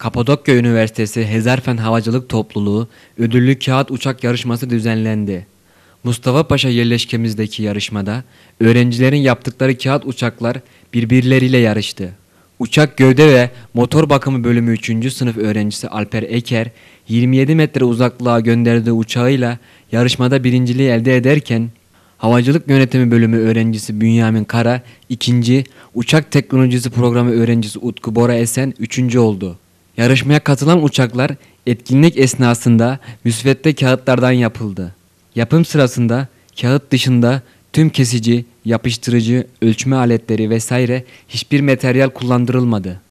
Kapadokya Üniversitesi Hezerfen Havacılık Topluluğu ödüllü kağıt uçak yarışması düzenlendi. Mustafa Paşa yerleşkemizdeki yarışmada öğrencilerin yaptıkları kağıt uçaklar birbirleriyle yarıştı. Uçak gövde ve motor bakımı bölümü 3. sınıf öğrencisi Alper Eker 27 metre uzaklığa gönderdiği uçağıyla yarışmada birinciliği elde ederken Havacılık Yönetimi Bölümü öğrencisi Bünyamin Kara ikinci, Uçak Teknolojisi Programı öğrencisi Utku Bora Esen üçüncü oldu. Yarışmaya katılan uçaklar etkinlik esnasında müsvedde kağıtlardan yapıldı. Yapım sırasında kağıt dışında tüm kesici, yapıştırıcı, ölçme aletleri vesaire hiçbir materyal kullandırılmadı.